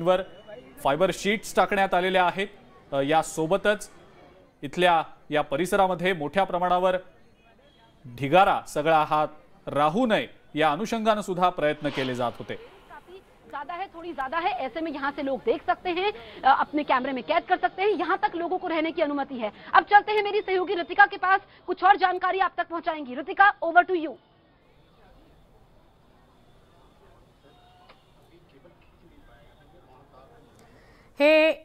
वर fibre sheets टाकण्यात आलेल्या आहेत यासोबतच इथल्या या परिसरामध्ये मोठ्या प्रमाणावर ढिगारा सगळा हा राहू नये या अनुषंगानं सुद्धा प्रयत्न केले जात होते ज्यादा है थोड़ी ज्यादा है ऐसे में यहाँ से लोग देख सकते हैं अपने कैमरे में कैद कर सकते हैं यहाँ तक लोगों को रहने की अनुमति है अब चलते हैं मेरी सहयोगी रितिका के पास कुछ और जानकारी आप तक पहुंचाएंगी Ritika over to you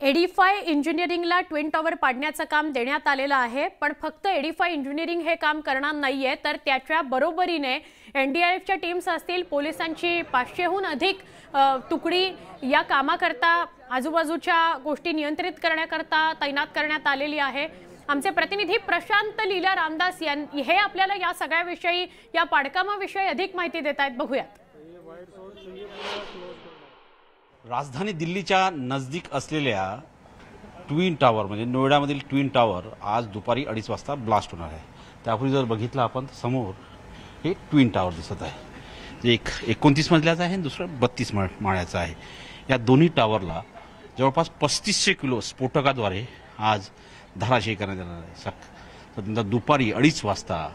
Edifice इंजिनिअरिंगला ट्विन टॉवर पाडण्याचं काम देण्यात आलेलं आहे पण फक्त एडिफाय इंजिनिअरिंग हे काम करणार नाही आहे तर त्याच्या बरोबरीने एन डी आर एफच्या टीम्स असतील पोलिसांची पाचशेहून अधिक तुकडी या कामाकरता आजूबाजूच्या गोष्टी नियंत्रित करण्याकरता तैनात करण्यात आलेली आहे आमचे प्रतिनिधी प्रशांत लीला रामदास यां हे आपल्याला या सगळ्याविषयी या पाडकामाविषयी अधिक माहिती देत आहेत बघूयात राजधानी दिल्लीच्या नजदीक असलेल्या ट्विन टावर म्हणजे नोएडामधील ट्विन टावर आज दुपारी अडीच वाजता ब्लास्ट होणार आहे त्यापूर्वी जर बघितलं आपण समोर हे ट्विन टावर दिसत आहे जे एक एकोणतीस मजल्याचं आहे आणि दुसरं बत्तीस माळ्याचं आहे या दोन्ही टावरला जवळपास पस्तीसशे किलो स्फोटकाद्वारे आज धाराशयी करण्यात येणार आहे सक दुपारी अडीच वाजता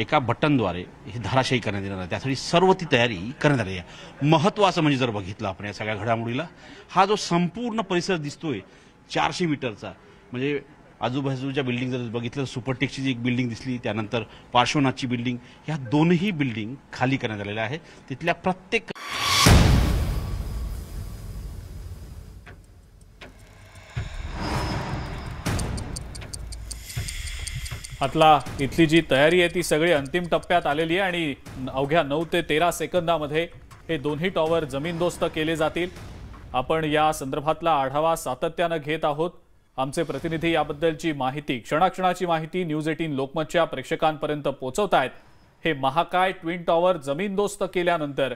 एका बटनद्वारे ही धाराशाही करण्यात येणार आहे त्यासाठी सर्व ती तयारी करण्यात आली आहे महत्त्वाचं म्हणजे जर बघितलं आपण या सगळ्या घडामोडीला हा जो संपूर्ण परिसर दिसतोय चारशे मीटरचा म्हणजे आजूबाजूच्या बिल्डिंग जर बघितलं सुपरटेकची जी एक बिल्डिंग दिसली त्यानंतर पार्श्वनाथची बिल्डिंग ह्या दोनही बिल्डिंग खाली करण्यात आलेल्या आहे तिथल्या प्रत्येक आतला इथली जी तयारी आहे ती सगळी अंतिम टप्प्यात आलेली आहे आणि अवघ्या नऊ ते तेरा सेकंदामध्ये हे दोन्ही टॉवर जमीनदोस्त केले जातील आपण या संदर्भातला आढावा सातत्यानं घेत आहोत आमचे प्रतिनिधी याबद्दलची माहिती क्षणाक्षणाची माहिती न्यूज एटीन लोकमतच्या प्रेक्षकांपर्यंत पोहोचवतायत हे महाकाय ट्विन टॉवर जमीनदोस्त केल्यानंतर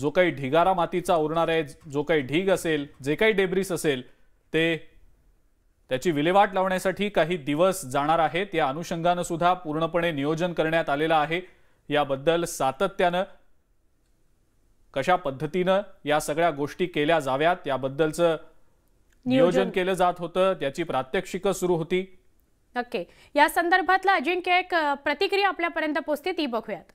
जो काही ढिगारा मातीचा उरणार आहे जो काही ढीग असेल जे काही डेब्रिस असेल ते त्याची विल्हेवाट लावण्यासाठी काही दिवस जाणार आहेत या अनुषंगानं सुद्धा पूर्णपणे नियोजन करण्यात आलेलं आहे याबद्दल सातत्यानं कशा पद्धतीनं या सगळ्या गोष्टी केल्या जाव्यात याबद्दलचं नियोजन केलं जात होतं त्याची प्रात्यक्षिक सुरू होती नक्की या संदर्भातला अजिंक्य एक प्रतिक्रिया आपल्यापर्यंत पोचते ती बघूयात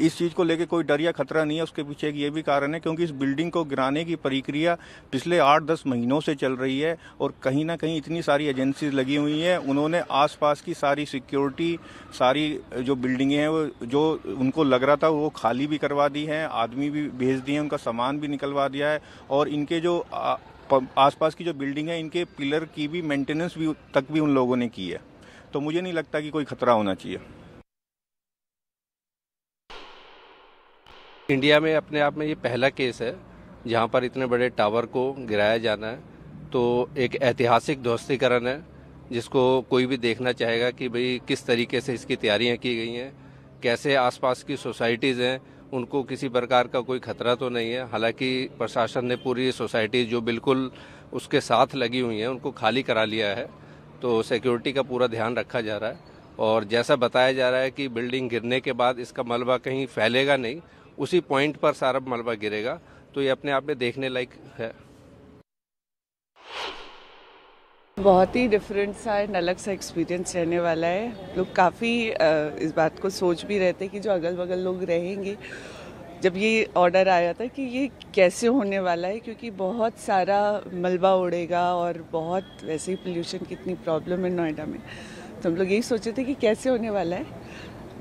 इस चीज़ को लेके कोई डर या खतरा नहीं है उसके पीछे एक ये भी कारण है क्योंकि इस बिल्डिंग को गिराने की प्रक्रिया पिछले आठ दस महीनों से चल रही है और कहीं ना कहीं इतनी सारी एजेंसीज लगी हुई हैं उन्होंने आसपास की सारी सिक्योरिटी सारी जो बिल्डिंगें हैं वो जो उनको लग रहा था वो खाली भी करवा दी हैं आदमी भी भेज दिए हैं उनका सामान भी निकलवा दिया है और इनके जो आसपास की जो बिल्डिंग है इनके पिलर की भी मेंटेनेंस भी तक भी उन लोगों ने की है तो मुझे नहीं लगता कि कोई खतरा होना चाहिए इंडिया में अपने आप में ये पहला केस है जहाँ पर इतने बड़े टावर को गिराया जाना है तो एक ऐतिहासिक ध्वस्तीकरण है जिसको कोई भी देखना चाहेगा कि भाई किस तरीके से इसकी तैयारियाँ की गई हैं कैसे आसपास की सोसाइटीज़ हैं उनको किसी प्रकार का कोई खतरा तो नहीं है हालांकि प्रशासन ने पूरी सोसाइटी जो बिल्कुल उसके साथ लगी हुई हैं उनको खाली करा लिया है तो सिक्योरिटी का पूरा ध्यान रखा जा रहा है और जैसा बताया जा रहा है कि बिल्डिंग गिरने के बाद इसका मलबा कहीं फैलेगा नहीं उसी पॉइंट पर सारा मलबा गिरेगा तो ये अपने आप में देखने लायक है बहुत ही डिफरेंट सा एंड अलग सा एक्सपीरियंस रहने वाला है लोग काफ़ी इस बात को सोच भी रहे थे कि जो अगल बगल लोग रहेंगे जब ये ऑर्डर आया था कि ये कैसे होने वाला है क्योंकि बहुत सारा मलबा उड़ेगा और बहुत वैसे ही पोल्यूशन की इतनी प्रॉब्लम है नोएडा में तो हम लोग यही सोचे थे कि कैसे होने वाला है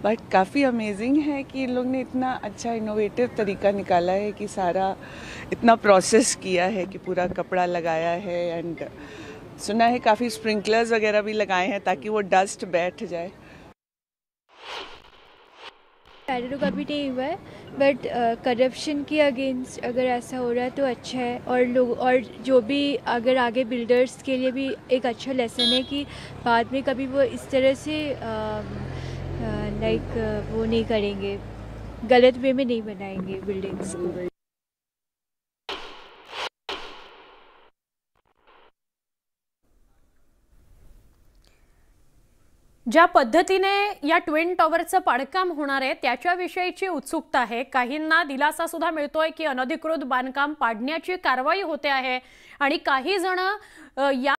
बट काफ़ी अमेजिंग है कि इन लोग ने इतना अच्छा इनोवेटिव तरीका निकाला है कि सारा इतना प्रोसेस किया है कि पूरा कपड़ा लगाया है एंड सुना है काफ़ी स्प्रिंकलर्स वगैरह भी लगाए हैं ताकि वो डस्ट बैठ जाए पहले का भी नहीं हुआ है बट करप्शन uh, के अगेंस्ट अगर ऐसा हो रहा है तो अच्छा है और लोग और जो भी अगर आगे बिल्डर्स के लिए भी एक अच्छा लेसन है कि बाद में कभी वो इस तरह से uh, लाइक वो नहीं करेंगे गलत वे में नहीं बनाएंगे बिल्डिंग्स को ज्या पद्धतीने या ट्विन टॉवरचं पाडकाम होणार आहे त्याच्याविषयीची उत्सुकता आहे काहींना दिलासा सुद्धा मिळतोय की अनधिकृत बांधकाम पाडण्याची कारवाई होते आहे आणि काही जण